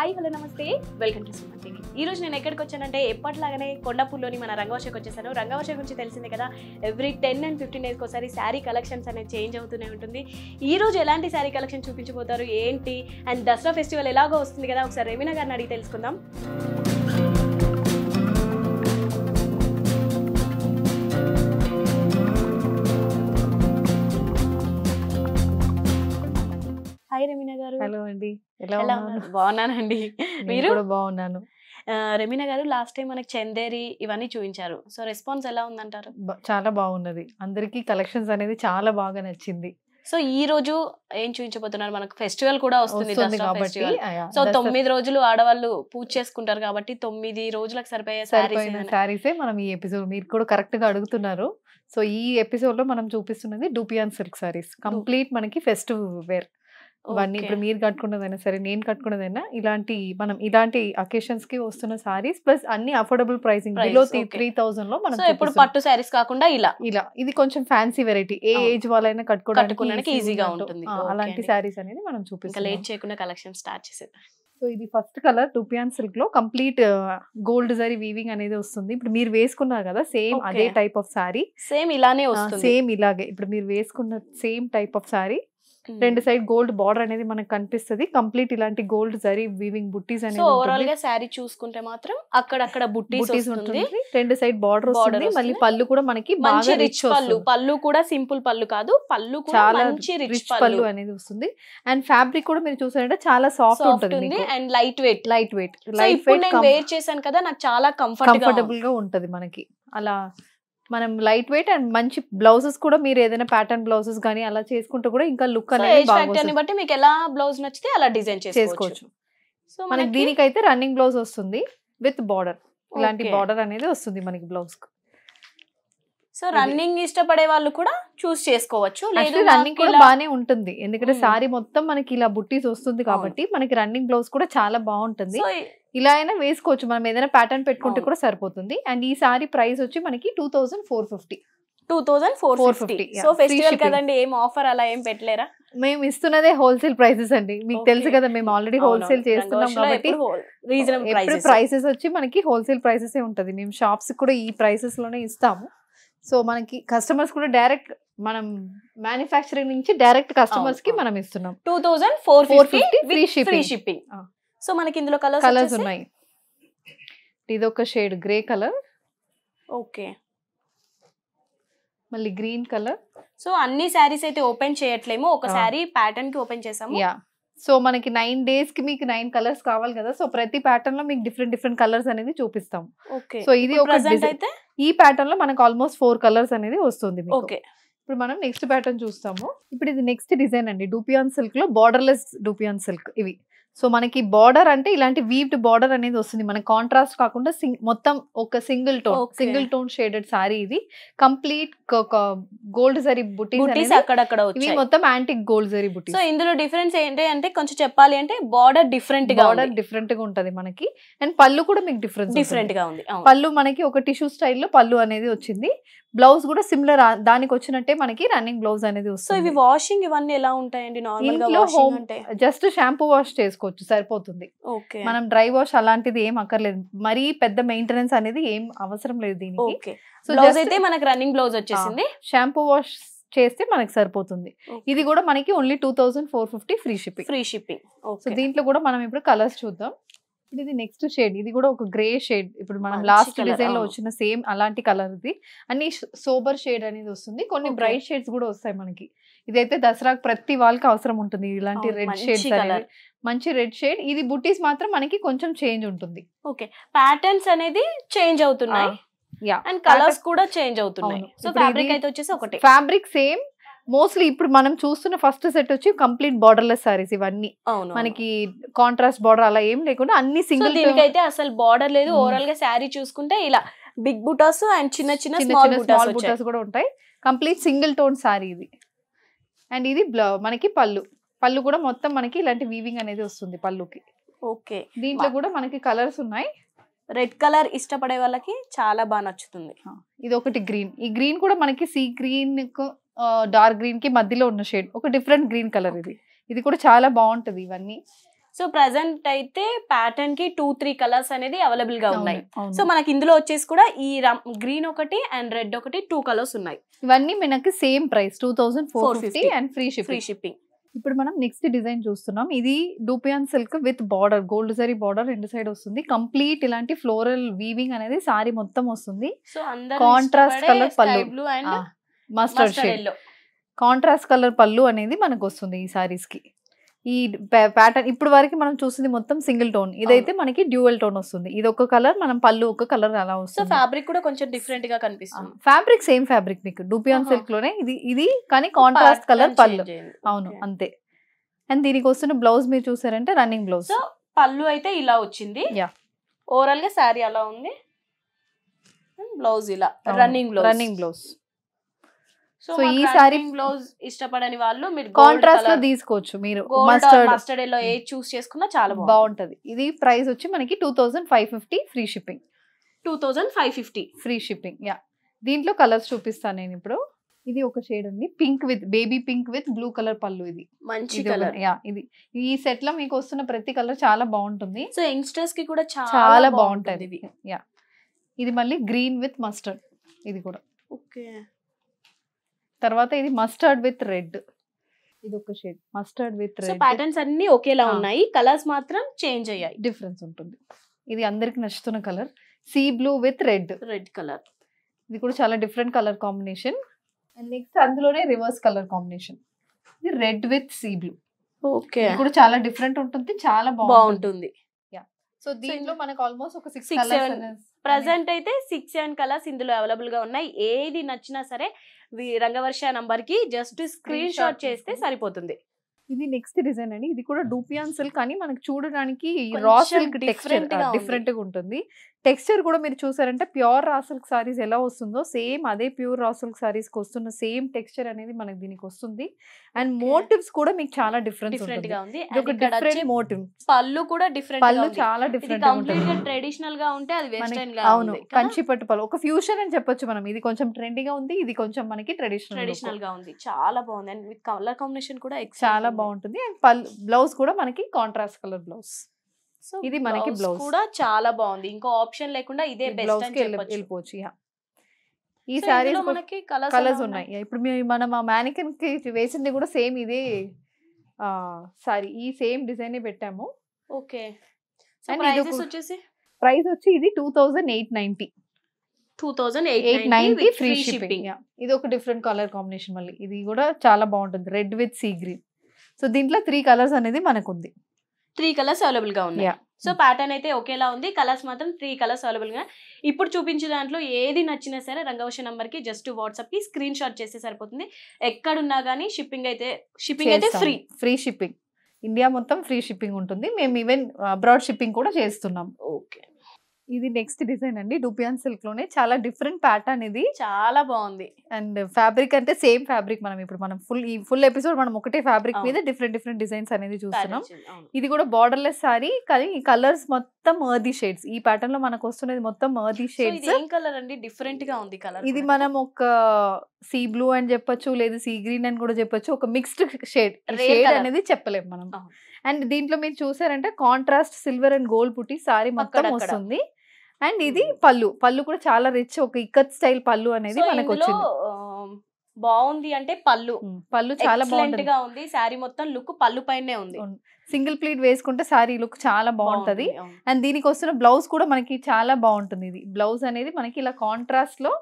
Hi hello నమస్తే welcome to Suman TV ఈ రోజు నేను ఎక్కడికి వచ్చానంటే ఎప్పటిలాగానే కొండపూర్లోని మన రంగవర్షకు వచ్చేసాను రంగవర్ష గురించి తెలిసిందే కదా ఎవ్రీ టెన్ అండ్ ఫిఫ్టీన్ డేస్కి ఒకసారి శారీ కలెక్షన్స్ అనేది చేంజ్ అవుతూనే ఉంటుంది ఈ రోజు ఎలాంటి శారీ కలెక్షన్ చూపించబోతారు ఏంటి అండ్ దసరా ఫెస్టివల్ ఎలాగో వస్తుంది కదా ఒకసారి రెమీనా గారిని అడిగి తెలుసుకుందాం ఏంటి ఎలా బాగున్నానండి మీరు బాగున్నాను రెమీనా గారు లాస్ట్ టైం మనకి చందేరి ఇవన్నీ చూపించారు సో రెస్పాన్స్ ఎలా ఉందంటారు చాలా బాగున్నది అందరికీ కలెక్షన్స్ అనేది చాలా బాగా నచ్చింది సో ఈ రోజు ఏం చూపించబోతున్నారు మనకు ఫెస్టివల్ కూడా వస్తుంది కాబట్టి సో తొమ్మిది రోజులు ఆడవాళ్ళు పూజ చేసుకుంటారు కాబట్టి తొమ్మిది రోజులకు సరిపోయే శారీసే మనం ఈ ఎపిసోడ్ మీరు కూడా కరెక్ట్ గా అడుగుతున్నారు సో ఈ ఎపిసోడ్ లో మనం చూపిస్తున్నది డూపియాన్ సిల్క్ సారీస్ కంప్లీట్ మనకి ఫెస్టివ్ వేర్ ఇవన్నీ ఇప్పుడు మీరు కట్టుకున్నదైనా సరే నేను కట్టుకున్నదైనా ఇలాంటి మనం ఇలాంటి అకేషన్స్ కి వస్తున్న సారీస్ ప్లస్ అన్ని affordable pricing below three thousand లో మనం ఇప్పుడు పట్టు సారీస్ కాకుండా ఇలా ఇలా ఇది కొంచెం ఫ్యాన్సీ వెరైటీ ఏ ఏజ్ వాళ్ళైనా కట్టుకోవడానికి ఈజీగా ఉంటుంది అలాంటి సారీస్ అనేది మనం చూపిస్తాం లేట్ చేయకుండా కలెక్షన్ స్టార్ట్ చేసేది సో ఇది ఫస్ట్ కలర్ టుపియాన్ సిల్క్ లో కంప్లీట్ గోల్డ్ జరీ వీవింగ్ అనేది వస్తుంది ఇప్పుడు మీరు వేసుకున్నారు కదా సేమ్ అదే టైప్ ఆఫ్ సారీ సేమ్ ఇలానే వస్తుంది సేమ్ ఇలాగే ఇప్పుడు మీరు వేసుకున్న same type of sari Hmm. రెండు సైడ్ గోల్డ్ బార్డర్ అనేది మనకు కనిపిస్తుంది కంప్లీట్ ఇలాంటి గోల్డ్ జరీ వీవింగ్ బుట్టీస్ అనేది ఓవరాల్ గా శారీ చూసుకుంటే మాత్రం అక్కడ అక్కడ బుట్టీస్ ఉంటుంది రెండు సైడ్ బార్డర్ వస్తుంది మళ్ళీ పళ్ళు కూడా మనకి మంచి రిచ్ పళ్ళు పళ్ళు కూడా సింపుల్ పళ్ళు కాదు పళ్ళు చాలా మంచి రిచ్ పళ్ళు అనేది వస్తుంది అండ్ ఫ్యాబ్రిక్ కూడా మీరు చూసారంటే చాలా సాఫ్ట్ ఉంటుంది and light weight light weight light weight wear చేశాను కదా నాకు చాలా కంఫర్టబుల్ గా ఉంటది మనకి అలా మనం లైట్ వెయిట్ అండ్ మంచి బ్లౌజెస్ కూడా మీరు ఏదైనా ప్యాటర్న్ బ్లౌజెస్ కానీ అలా చేసుకుంటే కూడా ఇంకా లుక్ అనేది బట్టి మీకు ఎలా బ్లౌజ్ నచ్చితే అలా డిజైన్ చేసుకోవచ్చు సో మనకి దీనికైతే రన్నింగ్ బ్లౌజ్ వస్తుంది విత్ బార్డర్ ఇలాంటి బార్డర్ అనేది వస్తుంది మనకి బ్లౌజ్ కు సో రన్నింగ్ ఇష్టపడే వాళ్ళు కూడా చూస్ చేసుకోవచ్చు లేదు రన్నింగ్ కూడా బాగానే ఉంటుంది ఎందుకంటే సారీ మొత్తం మనకి ఇలా బుట్టీస్ వస్తుంది కాబట్టి మనకి రన్నింగ్ బ్లౌజ్ కూడా చాలా బాగుంటుంది ఇలా అయినా వేసుకోవచ్చు మనం ఏదైనా ప్యాటర్న్ పెట్టుకుంటే కూడా సరిపోతుంది అండ్ ఈ సారీ ప్రైస్ వచ్చి మనకి two thousand four fifty two thousand four fifty so festival కదండి ఏం ఆఫర్ అలా ఏం పెట్టలేరా మేము ఇస్తున్నదే హోల్సేల్ ప్రైసెస్ అండి మీకు తెలుసు కదా మేము ఆల్రెడీ హోల్సేల్ చేస్తున్నాం కాబట్టి రీజనబుల్ ప్రైసెస్ వచ్చి మనకి హోల్సేల్ ప్రైసెస్ ఉంటది మేము షాప్స్ కూడా ఈ ప్రైసెస్ లోనే ఇస్తాము సో మనకి కస్టమర్స్ కూడా డైరెక్ట్ మనం మ్యానుఫ్యాక్చరింగ్ నుంచి డైరెక్ట్ కస్టమర్స్ కి మనం ఇస్తున్నాం two thousand four four free shipping so మనకి ఇందులో కలర్స్ కలర్స్ ఉన్నాయి ఇది ఒక షేడ్ గ్రే కలర్ ఓకే మళ్ళీ గ్రీన్ కలర్ సో అన్ని శారీస్ అయితే ఓపెన్ చేయట్లేము ఒక శారీ ప్యాటర్న్ కి ఓపెన్ చేసాము సో మనకి నైన్ డేస్ కి మీకు నైన్ కలర్స్ కావాలి కదా సో ప్రతి ప్యాటర్న్ లో మీకు డిఫరెంట్ డిఫరెంట్ కలర్స్ అనేది చూపిస్తాం సో ఇది ఒక అయితే ఈ ప్యాటర్న్ లో మనకు ఆల్మోస్ట్ ఫోర్ కలర్స్ అనేది వస్తుంది ఓకే ఇప్పుడు మనం నెక్స్ట్ ప్యాటర్న్ చూస్తాము ఇప్పుడు ఇది నెక్స్ట్ డిజైన్ అండి డూపియాన్ సిల్క్ లో బార్డర్లెస్ డూపియాన్ సిల్క్ ఇవి సో మనకి బార్డర్ అంటే ఇలాంటి వీవ్డ్ బార్డర్ అనేది వస్తుంది మన కాంట్రాస్ట్ కాకుండా మొత్తం ఒక single tone single tone shaded sari ఇది కంప్లీట్ గోల్డ్ జరీ బుటీస్ అక్కడక్కడ ఇవి మొత్తం యాంటిక్ గోల్డ్ జరీ బుటీ సో ఇందులో డిఫరెన్స్ ఏంటి అంటే కొంచెం చెప్పాలి అంటే బార్డర్ డిఫరెంట్ గా బార్డర్ డిఫరెంట్ గా ఉంటది మనకి అండ్ పళ్ళు కూడా మీకు డిఫరెంట్ డిఫరెంట్ గా ఉంది పళ్ళు మనకి ఒక టిష్యూ స్టైల్లో పళ్ళు అనేది వచ్చింది బ్లౌజ్ కూడా సిమిలర్ దానికి వచ్చినట్టే మనకి రన్నింగ్ బ్లౌజ్ అనేది వస్తుంది సో ఇవి వాషింగ్ ఇవన్నీ ఎలా ఉంటాయండి ఇంట్లో హోమ్ జస్ట్ షాంపూ వాష్ చేసుకోవచ్చు సరిపోతుంది మనం డ్రై వాష్ అలాంటిది ఏం అక్కర్లేదు మరీ పెద్ద మెయింటెనెన్స్ అనేది ఏం అవసరం లేదు దీనికి సో అయితే మనకి రన్నింగ్ బ్లౌజ్ వచ్చేసింది షాంపూ వాష్ చేస్తే మనకి సరిపోతుంది ఇది కూడా మనకి only two thousand four fifty free shipping free shipping so దీంట్లో కూడా మనం ఇప్పుడు కలర్స్ చూద్దాం ఇప్పుడు ఇది నెక్స్ట్ షేడ్ ఇది కూడా ఒక గ్రే షేడ్ ఇప్పుడు మనం లాస్ట్ డిజైన్ లో వచ్చిన సేమ్ అలాంటి కలర్ ఇది అన్ని సోబర్ షేడ్ అనేది వస్తుంది కొన్ని బ్రైట్ షేడ్స్ కూడా వస్తాయి మనకి ఇదైతే దసరాకు ప్రతి వాళ్ళకి అవసరం ఉంటుంది ఇలాంటి రెడ్ కలర్ మంచి రెడ్ షేడ్ ఇది బుట్టీస్ మాత్రం మనకి కొంచెం చేంజ్ ఉంటుంది ఓకే ప్యాటర్న్స్ అనేది చేంజ్ అవుతున్నాయి అండ్ కలర్స్ కూడా చేంజ్ అవుతున్నాయి సో ఫ్యాబ్రిక్ అయితే వచ్చేసి ఒకటి ఫ్యాబ్రిక్ సేమ్ మోస్ట్లీ ఇప్పుడు మనం చూస్తున్న ఫస్ట్ సెట్ వచ్చి కంప్లీట్ బార్డర్లెస్ సారీస్ ఇవన్నీ మనకి కాంట్రాస్ట్ బార్డర్ అలా ఏం లేకుండా అన్ని సింగిల్ దీనికైతే అసలు బార్డర్ లేదు ఓవరాల్ గా శారీ చూసుకుంటే ఇలా బిగ్ బుటాస్ అండ్ చిన్న చిన్న స్మాల్ బుటాస్ కూడా ఉంటాయి కంప్లీట్ సింగిల్ టోన్ సారీ ఇది అండ్ ఇది మనకి పళ్ళు పళ్ళు కూడా మొత్తం మనకి ఇలాంటి వీవింగ్ అనేది వస్తుంది పళ్ళుకి ఓకే దీంట్లో కూడా మనకి కలర్స్ ఉన్నాయి రెడ్ కలర్ ఇష్టపడే వాళ్ళకి చాలా బాగా నచ్చుతుంది ఇది ఒకటి గ్రీన్ ఈ గ్రీన్ కూడా మనకి సీ గ్రీన్ డార్క్ గ్రీన్ కి మధ్యలో ఉన్న షేడ్ ఒక డిఫరెంట్ గ్రీన్ కలర్ ఇది ఇది కూడా చాలా బాగుంటది ఇవన్నీ సో ప్రజెంట్ అయితే ప్యాటర్న్ కి టూ త్రీ కలర్స్ అనేది అవైలబుల్ గా ఉన్నాయి సో మనకి ఇందులో వచ్చేసి కూడా ఈ గ్రీన్ ఒకటి అండ్ రెడ్ ఒకటి టూ కలర్స్ ఉన్నాయి ఇవన్నీ మనకి same price two thousand four fifty and free free shipping ఇప్పుడు మనం నెక్స్ట్ డిజైన్ చూస్తున్నాం ఇది dupion silk with border gold zari border రెండు సైడ్ వస్తుంది కంప్లీట్ ఇలాంటి ఫ్లోరల్ వీవింగ్ అనేది సారీ మొత్తం వస్తుంది contrast colour and mustard shade contrast colour pallu అనేది మనకు వస్తుంది ఈ సారీస్ కి ఈ ప్యాటర్న్ ఇప్పుడు వరకు మనం చూసింది మొత్తం సింగిల్ టోన్ ఇదైతే మనకి డ్యూయల్ టోన్ వస్తుంది ఇది ఒక కలర్ మనం పళ్ళు ఒక కలర్ అలా వస్తుంది ఫ్యాబ్రిక్ కూడా కొంచెం డిఫరెంట్ గా కనిపిస్తుంది ఫ్యాబ్రిక్ సేమ్ ఫ్యాబ్రిక్ మీకు డూపియాన్ సిల్క్ లోనే ఇది ఇది కానీ కాంట్రాస్ట్ కలర్ పళ్ళు అవును అంతే అండ్ దీనికి వస్తున్న బ్లౌజ్ మీరు చూసారంటే రన్నింగ్ బ్లౌజ్ పళ్ళు అయితే ఇలా వచ్చింది ఓవరాల్ గా శారీ అలా ఉంది బ్లౌజ్ ఇలా running blouse running blouse so ఈసారి బ్లౌజ్ ఇష్టపడని వాళ్ళు మీరు కాంట్రాస్ట్ లో తీసుకోవచ్చు మీరు మస్టర్డ్ లో ఏ చూస్ చేసుకున్నా చాలా బాగుంటది ఇది ప్రైస్ వచ్చి మనకి two thousand five fifty free shipping two thousand five fifty free shipping ya దీంట్లో కలర్స్ చూపిస్తాను నేను ఇప్పుడు ఇది ఒక షేడ్ ఉంది pink with baby pink with blue colour pallu ఇది మంచి కలర్ యా ఇది ఈ సెట్ లో మీకు వస్తున్న ప్రతి కలర్ చాలా బాగుంటుంది సో యంగ్స్టర్స్ కి కూడా చాలా బాగుంటది ఇది యా ఇది మళ్ళీ గ్రీన్ విత్ మస్టర్డ్ ఇది కూడా ఓకే తర్వాత ఇది మస్టర్డ్ విత్ రెడ్ ఇది ఒక shade mustard with red patterns అన్ని ఒకేలా ఉన్నాయి కలర్స్ మాత్రం చేంజ్ అయ్యాయి డిఫరెన్స్ ఉంటుంది ఇది అందరికి నచ్చుతున్న colour sea blue with red red colour ఇది కూడా చాలా different colour combination and next అందులోనే రివర్స్ కలర్ కాంబినేషన్ ఇది red with sea blue okay కూడా చాలా డిఫరెంట్ ఉంటుంది చాలా బాగుంటుంది సో దీంట్లో మనకు ఆల్మోస్ట్ ఒక సిక్స్ సెవెన్ ప్రజెంట్ అయితే సిక్స్ సెవెన్ కలర్స్ ఇందులో అవైలబుల్ గా ఉన్నాయి ఏది నచ్చినా సరే రంగవర్ష నంబర్ కి జస్ట్ స్క్రీన్ షాట్ చేస్తే సరిపోతుంది ఇది నెక్స్ట్ డిజైన్ అండి ఇది కూడా డూపియాన్ సిల్క్ అని మనకు చూడడానికి రా సిల్క్ డిఫరెంట్ డిఫరెంట్ గా ఉంటుంది టెక్స్చర్ కూడా మీరు చూసారంటే ప్యూర్ రాసులకు సారీస్ ఎలా వస్తుందో సేమ్ అదే ప్యూర్ రాసులకు సారీస్కి వస్తున్న సేమ్ టెక్స్చర్ అనేది మనకి దీనికి వస్తుంది అండ్ మోటివ్స్ కూడా మీకు చాలా డిఫరెంట్ గా ఉంది మోటివ్ పళ్ళు కూడా డిఫరెంట్ పళ్ళు చాలా డిఫరెంట్ ట్రెడిషనల్ గా ఉంటే అది అవును కంచి పట్టు పళ్ళు ఒక ఫ్యూషన్ అని చెప్పొచ్చు మనం ఇది కొంచెం గా ఉంది ఇది కొంచెం మనకి ట్రెడిషనల్ ట్రెడిషనల్ గా ఉంది చాలా బాగుంది అండ్ విత్ కలర్ కాంబినేషన్ కూడా చాలా బాగుంటుంది అండ్ బ్లౌజ్ కూడా మనకి కాంట్రాస్ట్ కలర్ బ్లౌజ్ సో ఇది మనకి బ్లౌజ్ కూడా చాలా బాగుంది ఇంకో ఆప్షన్ లేకుండా ఇదే బ్లౌజ్ వెళ్ళిపోవచ్చు ఈ సారీ మనకి కలర్స్ ఉన్నాయి ఇప్పుడు మనం ఆ మేనికన్ కి వేసింది కూడా సేమ్ ఇదే సారీ ఈ సేమ్ డిజైన్ పెట్టాము ఓకే వచ్చేసి ప్రైస్ వచ్చి ఇది two thousand eight ninety two thousand eight ninety free shipping ఇది ఒక డిఫరెంట్ కలర్ కాంబినేషన్ మళ్ళీ ఇది కూడా చాలా బాగుంటుంది red with sea green so దీంట్లో త్రీ కలర్స్ అనేది మనకు ఉంది త్రీ కలర్స్ అవైలబుల్ గా ఉన్నాయి సో ప్యాటర్న్ అయితే ఒకేలా ఉంది కలర్స్ మాత్రం త్రీ కలర్స్ అవైలబుల్ గా ఇప్పుడు చూపించే దాంట్లో ఏది నచ్చినా సరే రంగవశ నంబర్ కి జస్ట్ వాట్సాప్ కి స్క్రీన్ షాట్ చేస్తే సరిపోతుంది ఎక్కడున్నా గానీ షిప్పింగ్ అయితే షిప్పింగ్ అయితే ఫ్రీ ఫ్రీ షిప్పింగ్ ఇండియా మొత్తం ఫ్రీ షిప్పింగ్ ఉంటుంది మేము ఈవెన్ అబ్రాడ్ షిప్పింగ్ కూడా చేస్తున్నాం ఓకే ఇది నెక్స్ట్ డిజైన్ అండి డూపియాన్ సిల్క్ లోనే చాలా డిఫరెంట్ ప్యాటర్న్ ఇది చాలా బాగుంది అండ్ ఫ్యాబ్రిక్ అంటే సేమ్ ఫ్యాబ్రిక్ మనం ఇప్పుడు మనం ఫుల్ ఈ ఫుల్ ఎపిసోడ్ మనం ఒకటే ఫ్యాబ్రిక్ మీద డిఫరెంట్ డిఫరెంట్ డిజైన్స్ అనేది చూస్తున్నాం ఇది కూడా బార్డర్లెస్ సారీ కానీ కలర్స్ మొత్తం మర్ది షేడ్స్ ఈ ప్యాటర్న్ లో మనకు వస్తున్నది మొత్తం మర్ది షేడ్స్ కలర్ అండి డిఫరెంట్ గా ఉంది కలర్ ఇది మనం ఒక సీ బ్లూ అని చెప్పొచ్చు లేదా సీ గ్రీన్ అని కూడా చెప్పొచ్చు ఒక మిక్స్డ్ షేడ్ షేడ్ అనేది చెప్పలేము మనం అండ్ దీంట్లో మీరు చూసారంటే contrast silver and gold butti sari మొత్తం వస్తుంది అండ్ ఇది పళ్ళు పళ్ళు కూడా చాలా రిచ్ ఒక ఇక్కత్ స్టైల్ పళ్ళు అనేది మనకు వచ్చింది బాగుంది అంటే పళ్ళు పళ్ళు చాలా బాగుంటుంది ఉంది శారీ మొత్తం లుక్ పళ్ళు పైనే ఉంది సింగిల్ ప్లీట్ వేసుకుంటే శారీ లుక్ చాలా బాగుంటది అండ్ దీనికి వస్తున్న బ్లౌజ్ కూడా మనకి చాలా బాగుంటుంది ఇది బ్లౌజ్ అనేది మనకి ఇలా కాంట్రాస్ట్ లో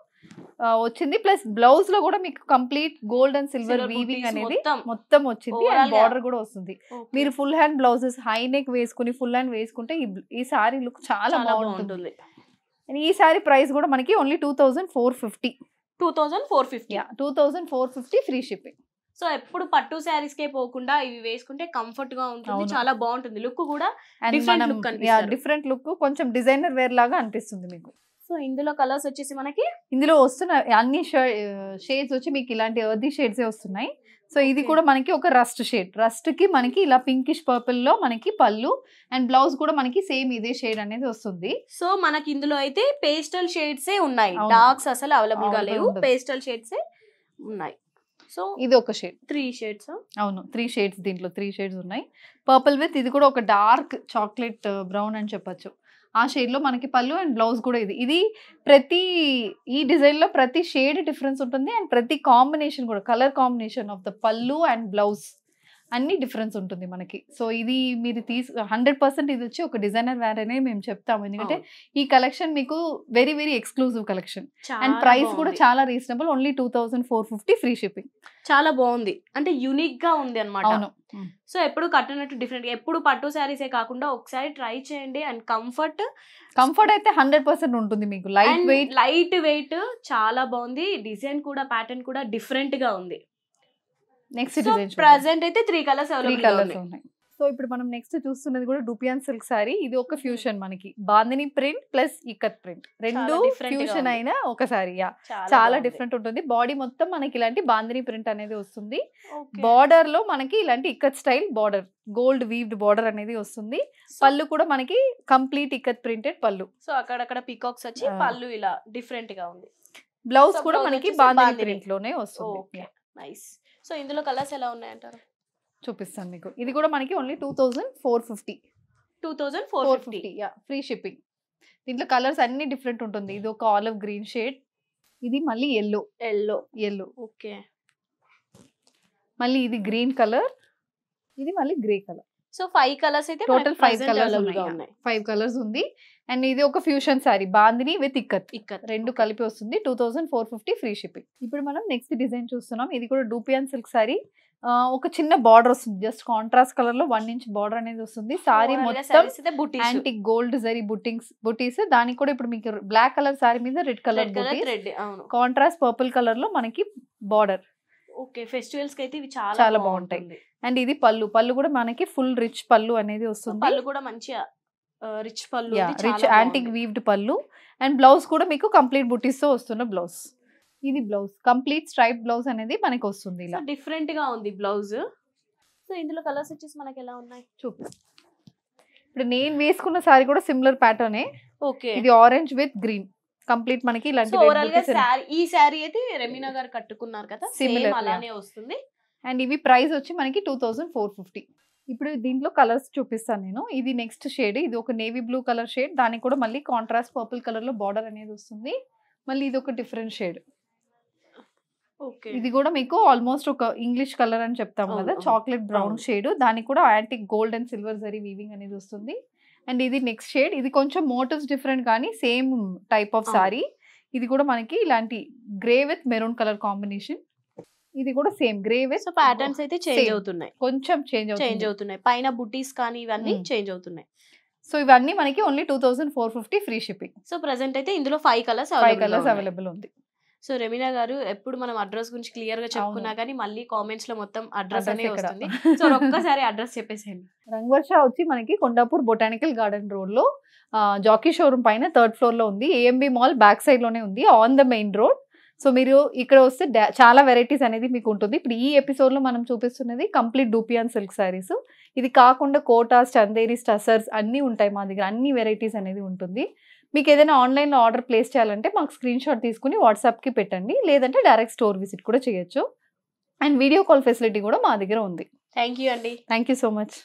వచ్చింది ప్లస్ బ్లౌజ్ లో కూడా మీకు complete gold and silver weaving అనేది మొత్తం వచ్చింది అండ్ బార్డర్ కూడా వస్తుంది మీరు full hand blouses high neck వేసుకుని ఫుల్ హ్యాండ్ వేసుకుంటే ఈ సారీ లుక్ చాలా బాగుంటుంది అండ్ ఈ సారీ ప్రైస్ కూడా మనకి only two thousand four fifty two thousand four fifty two thousand four fifty free shipping so ఎప్పుడు పట్టు శారీస్ కే పోకుండా ఇవి వేసుకుంటే కంఫర్ట్ గా ఉంటుంది చాలా బాగుంటుంది లుక్ కూడా డిఫరెంట్ లుక్ డిఫరెంట్ లుక్ కొంచెం డిజైనర్ వేర్ లాగా అనిపిస్తుంది మీకు సో ఇందులో కలర్స్ వచ్చేసి మనకి ఇందులో వస్తున్న అన్ని షేడ్స్ వచ్చి మీకు ఇలాంటి ఎర్దీ షేడ్స్ వస్తున్నాయి సో ఇది కూడా మనకి ఒక రస్ట్ షేడ్ రస్ట్ కి మనకి ఇలా పింకిష్ పర్పుల్ లో మనకి పళ్ళు అండ్ బ్లౌజ్ కూడా మనకి సేమ్ ఇదే షేడ్ అనేది వస్తుంది సో మనకి ఇందులో అయితే పేస్టల్ షేడ్స్ ఉన్నాయి డార్క్స్ అసలు అవైలబుల్ గా లేవు పేస్టల్ షేడ్స్ ఉన్నాయి సో ఇది ఒక షేడ్ త్రీ షేడ్స్ అవును త్రీ షేడ్స్ దీంట్లో త్రీ షేడ్స్ ఉన్నాయి పర్పుల్ విత్ ఇది కూడా ఒక డార్క్ చాక్లెట్ బ్రౌన్ అని చెప్పొచ్చు ఆ షేడ్లో మనకి పళ్ళు అండ్ బ్లౌజ్ కూడా ఇది ఇది ప్రతి ఈ డిజైన్లో ప్రతి షేడ్ డిఫరెన్స్ ఉంటుంది అండ్ ప్రతి కాంబినేషన్ కూడా colour combination of the pallu and blouse అన్ని డిఫరెన్స్ ఉంటుంది మనకి సో ఇది మీరు తీసు హండ్రెడ్ పర్సెంట్ ఇది వచ్చి ఒక డిజైనర్ వేర్ అనే మేము చెప్తాము ఎందుకంటే ఈ కలెక్షన్ మీకు very very exclusive collection and price కూడా చాలా reasonable only two thousand four fifty free shipping చాలా బాగుంది అంటే యూనిక్ గా ఉంది అనమాట సో ఎప్పుడు కట్టినట్టు డిఫరెంట్ ఎప్పుడు పట్టు శారీసే కాకుండా ఒకసారి ట్రై చేయండి అండ్ కంఫర్ట్ కంఫర్ట్ అయితే హండ్రెడ్ పర్సెంట్ ఉంటుంది మీకు లైట్ వెయిట్ లైట్ వెయిట్ చాలా బాగుంది డిజైన్ కూడా ప్యాటర్న్ కూడా డిఫరెంట్ గా ఉంది నెక్స్ట్ ప్రజెంట్ అయితే త్రీ కలర్స్ త్రీ కలర్స్ ఉన్నాయి సో ఇప్పుడు మనం నెక్స్ట్ చూస్తున్నది కూడా డూపియాన్ సిల్క్ సారీ ఇది ఒక ఫ్యూషన్ hmm. మనకి bandhani print plus ikat print రెండు ఫ్యూషన్ అయిన ఒక సారీ చాలా డిఫరెంట్ ఉంటుంది బాడీ మొత్తం మనకి ఇలాంటి బాందిని ప్రింట్ అనేది వస్తుంది బార్డర్ లో మనకి ఇలాంటి ikat style border gold weaved border అనేది వస్తుంది పళ్ళు కూడా మనకి complete ikat printed pallu so అక్కడక్కడ పికాక్స్ వచ్చి పళ్ళు ఇలా డిఫరెంట్ గా ఉంది బ్లౌజ్ కూడా మనకి బాందిని ప్రింట్ లోనే వస్తుంది నైస్ సో ఇందులో కలర్స్ ఎలా ఉన్నాయంటారు చూపిస్తాను మీకు ఇది కూడా మనకి only two thousand four fifty two thousand four fifty ya free shipping దీంట్లో కలర్స్ అన్ని డిఫరెంట్ ఉంటుంది ఇది ఒక ఆల్ ఆఫ్ గ్రీన్ షేడ్ ఇది మళ్ళీ ఎల్లో ఎల్లో ఎల్లో ఓకే మళ్ళీ ఇది గ్రీన్ కలర్ ఇది మళ్ళీ grey colour so five colours అయితే టోటల్ ఫైవ్ కలర్స్ ఉన్నాయి ఫైవ్ కలర్స్ ఉంది అండ్ ఇది ఒక ఫ్యూషన్ సారీ బాందిని విత్ ఇక్కత్ ఇక్కత్ రెండు కలిపి వస్తుంది two thousand four fifty free shipping ఇప్పుడు మనం నెక్స్ట్ డిజైన్ చూస్తున్నాం ఇది కూడా డూపియన్ సిల్క్ సారీ ఒక చిన్న బార్డర్ వస్తుంది జస్ట్ కాంట్రాస్ట్ కలర్ లో వన్ ఇంచ్ బార్డర్ అనేది వస్తుంది సారీ మొత్తం యాంటీ గోల్డ్ జరీ బుట్టింగ్స్ బుటీస్ దానికి కూడా ఇప్పుడు మీకు బ్లాక్ కలర్ సారీ మీద red colour contrast purple colour లో మనకి బార్డర్ ఓకే ఫెస్టివల్స్ అయితే ఇవి చాలా బాగుంటాయి అండ్ ఇది పళ్ళు పళ్ళు కూడా మనకి ఫుల్ రిచ్ పళ్ళు అనేది వస్తుంది పళ్ళు కూడా మంచిగా rich pallu rich antique weaved pallu and blouse కూడా మీకు కంప్లీట్ తో వస్తున్న బ్లౌజ్ ఇది బ్లౌజ్ కంప్లీట్ స్ట్రైప్ బ్లౌజ్ అనేది మనకి వస్తుంది ఇలా డిఫరెంట్ గా ఉంది బ్లౌజ్ సో ఇందులో కలర్స్ వచ్చేసి మనకి ఎలా ఉన్నాయి చూపిస్తాం ఇప్పుడు నేను వేసుకున్న సారీ కూడా సిమిలర్ ప్యాటర్నే ఓకే ఇది ఆరెంజ్ విత్ గ్రీన్ కంప్లీట్ మనకి ఇలాంటి ఈ సారీ అయితే రెమీనా గారు కట్టుకున్నారు కదా సేమ్ అలానే వస్తుంది అండ్ ఇవి ప్రైస్ వచ్చి మనకి టూ థౌజండ్ ఫోర్ ఫిఫ్టీ ఇప్పుడు దీంట్లో కలర్స్ చూపిస్తాను నేను ఇది నెక్స్ట్ షేడ్ ఇది ఒక నేవీ బ్లూ కలర్ షేడ్ దానికి కూడా మళ్ళీ కాంట్రాస్ట్ పర్పుల్ కలర్లో బార్డర్ అనేది వస్తుంది మళ్ళీ ఇది ఒక డిఫరెంట్ షేడ్ ఇది కూడా మీకు ఆల్మోస్ట్ ఒక ఇంగ్లీష్ కలర్ అని చెప్తాము కదా చాక్లెట్ బ్రౌన్ షేడ్ దానికి కూడా antique gold and silver zari weaving అనేది వస్తుంది అండ్ ఇది నెక్స్ట్ షేడ్ ఇది కొంచెం మోటివ్స్ డిఫరెంట్ కానీ సేమ్ టైప్ ఆఫ్ సారీ ఇది కూడా మనకి ఇలాంటి grey with maroon colour combination ఇది కూడా సేమ్ గ్రే సో ప్యాటర్న్స్ అయితే చేంజ్ అవుతున్నాయి కొంచెం చేంజ్ చేంజ్ అవుతున్నాయి పైన బుటీస్ కానీ ఇవన్నీ చేంజ్ hmm. అవుతున్నాయి సో ఇవన్నీ మనకి only two thousand four fifty free shipping so present అయితే ఇందులో five colours five colours available ఉంది సో రెమినా గారు ఎప్పుడు మనం అడ్రస్ గురించి క్లియర్ గా చెప్పుకున్నా కానీ మళ్ళీ కామెంట్స్ లో మొత్తం అడ్రస్ అనే వస్తుంది సో ఒక్కసారి అడ్రస్ చెప్పేసేయండి రంగవర్ష వచ్చి మనకి కొండాపూర్ బొటానికల్ గార్డెన్ రోడ్ లో జాకీ షోరూమ్ పైన థర్డ్ ఫ్లోర్ లో ఉంది ఏఎంబి మాల్ బ్యాక్ సైడ్ లోనే ఉంది on the main road so మీరు ఇక్కడ వస్తే చాలా వెరైటీస్ అనేది మీకు ఉంటుంది ఇప్పుడు ఈ ఎపిసోడ్లో మనం చూపిస్తున్నది కంప్లీట్ డూపియాన్ సిల్క్ శారీస్ ఇది కాకుండా కోటాస్ చందేరీస్ టసర్స్ అన్నీ ఉంటాయి మా దగ్గర అన్ని వెరైటీస్ అనేది ఉంటుంది మీకు ఏదైనా ఆన్లైన్లో ఆర్డర్ ప్లేస్ చేయాలంటే మాకు స్క్రీన్ షాట్ తీసుకుని వాట్సాప్కి పెట్టండి లేదంటే డైరెక్ట్ స్టోర్ విజిట్ కూడా చేయొచ్చు అండ్ వీడియో కాల్ ఫెసిలిటీ కూడా మా దగ్గర ఉంది థ్యాంక్ యూ అండి థ్యాంక్ యూ సో మచ్